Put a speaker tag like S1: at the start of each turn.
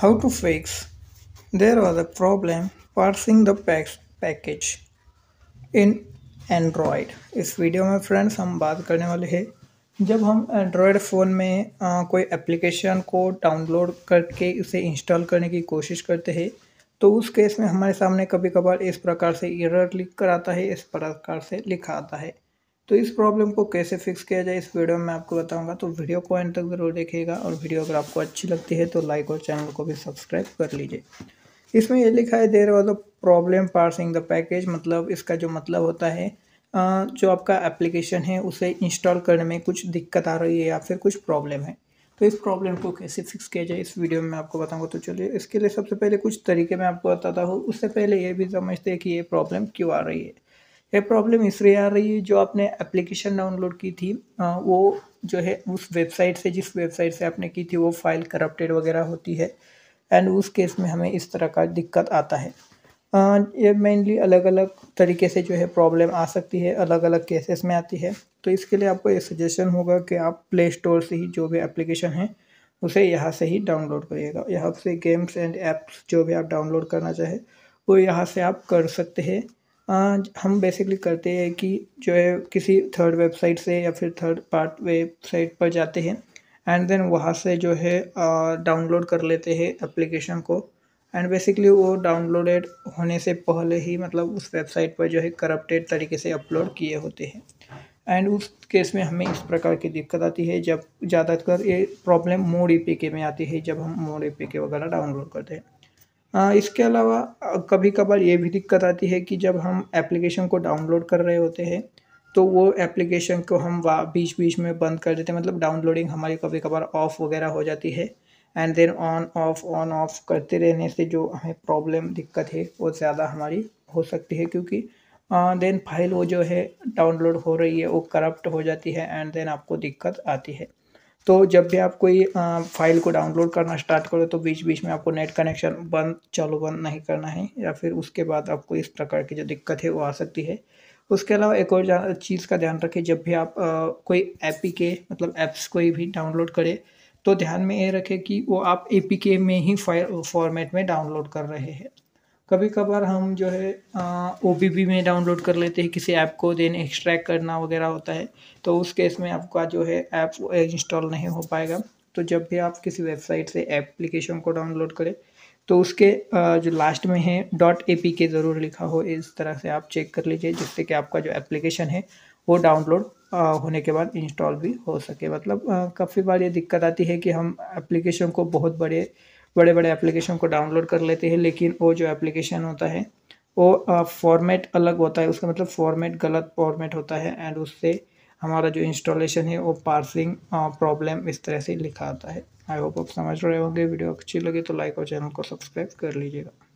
S1: how to fix there was a problem parsing the pack, package in Android इस video में friends हम बात करने वाले हैं जब हम एंड्रॉयड फ़ोन में आ, कोई एप्लीकेशन को डाउनलोड करके उसे इंस्टॉल करने की कोशिश करते हैं तो उस केस में हमारे सामने कभी कभार इस प्रकार से एरर लिख कर आता है इस प्रकार से लिखा आता है तो इस प्रॉब्लम को कैसे फिक्स किया जाए इस वीडियो में आपको बताऊंगा तो वीडियो को एंड तक ज़रूर देखिएगा और वीडियो अगर आपको अच्छी लगती है तो लाइक और चैनल को भी सब्सक्राइब कर लीजिए इसमें ये लिखा है there was a problem parsing the package मतलब इसका जो मतलब होता है जो आपका एप्लीकेशन है उसे इंस्टॉल करने में कुछ दिक्कत आ रही है या फिर कुछ प्रॉब्लम है तो इस प्रॉब्लम को कैसे फिक्स किया जाए इस वीडियो में आपको बताऊंगा तो चलिए इसके लिए सबसे पहले कुछ तरीके मैं आपको बताता हूँ उससे पहले ये भी समझते हैं कि ये प्रॉब्लम क्यों आ रही है ये प्रॉब्लम इसलिए आ रही है जो आपने एप्लीकेशन डाउनलोड की थी वो जो है उस वेबसाइट से जिस वेबसाइट से आपने की थी वो फाइल करप्टेड वगैरह होती है एंड उस केस में हमें इस तरह का दिक्कत आता है ये मेनली अलग अलग तरीके से जो है प्रॉब्लम आ सकती है अलग अलग केसेस में आती है तो इसके लिए आपको ये सजेशन होगा कि आप प्ले स्टोर से ही जो भी एप्लीकेशन है उसे यहाँ से ही डाउनलोड करिएगा यहाँ से गेम्स एंड ऐप्स जो भी आप डाउनलोड करना चाहें वो यहाँ से आप कर सकते हैं हम बेसिकली करते हैं कि जो है किसी थर्ड वेबसाइट से या फिर थर्ड पार्ट वेबसाइट पर जाते हैं एंड देन वहाँ से जो है डाउनलोड कर लेते हैं एप्लीकेशन को एंड बेसिकली वो डाउनलोडेड होने से पहले ही मतलब उस वेबसाइट पर जो है करप्टेड तरीके से अपलोड किए होते हैं एंड उस केस में हमें इस प्रकार की दिक्कत आती है जब ज़्यादातर ये प्रॉब्लम मोड ई में आती है जब हम मोड ई वगैरह डाउनलोड करते हैं इसके अलावा कभी कभार ये भी दिक्कत आती है कि जब हम एप्लीकेशन को डाउनलोड कर रहे होते हैं तो वो एप्लीकेशन को हम बीच बीच में बंद कर देते हैं मतलब डाउनलोडिंग हमारी कभी कभार ऑफ़ वगैरह हो जाती है and then on off on off करते रहने से जो हमें प्रॉब्लम दिक्कत है वो ज़्यादा हमारी हो सकती है क्योंकि देन फाइल वो जो है डाउनलोड हो रही है वो करप्ट हो जाती है एंड देन आपको दिक्कत आती है तो जब भी आप कोई फाइल को डाउनलोड करना स्टार्ट करो तो बीच बीच में आपको नेट कनेक्शन बंद चालू बंद नहीं करना है या फिर उसके बाद आपको इस प्रकार की जो दिक्कत है वो आ सकती है उसके अलावा एक और चीज़ का ध्यान रखें जब भी आप आ, कोई एप के मतलब ऐप्स कोई भी डाउनलोड करें तो ध्यान में ये रखें कि वो आप ए में ही फाइल फॉर्मेट में डाउनलोड कर रहे हैं कभी कभार हम जो है ओ में डाउनलोड कर लेते हैं किसी ऐप को देन एक्सट्रैक्ट करना वगैरह होता है तो उस केस में आपका जो है ऐप इंस्टॉल नहीं हो पाएगा तो जब भी आप किसी वेबसाइट से एप्लीकेशन को डाउनलोड करें तो उसके जो लास्ट में है डॉट ए पी के ज़रूर लिखा हो इस तरह से आप चेक कर लीजिए जिससे कि आपका जो एप्लीकेशन है वो डाउनलोड होने के बाद इंस्टॉल भी हो सके मतलब काफ़ी बार ये दिक्कत आती है कि हम एप्लीकेशन को बहुत बड़े बड़े बड़े एप्लीकेशन को डाउनलोड कर लेते हैं लेकिन वो जो एप्लीकेशन होता है वो फॉर्मेट अलग होता है उसका मतलब फॉर्मेट गलत फॉर्मेट होता है एंड उससे हमारा जो इंस्टॉलेशन है वो पार्सिंग प्रॉब्लम इस तरह से लिखा आता है आई होप आप समझ रहे होंगे वीडियो अच्छी लगी तो लाइक और चैनल को सब्सक्राइब कर लीजिएगा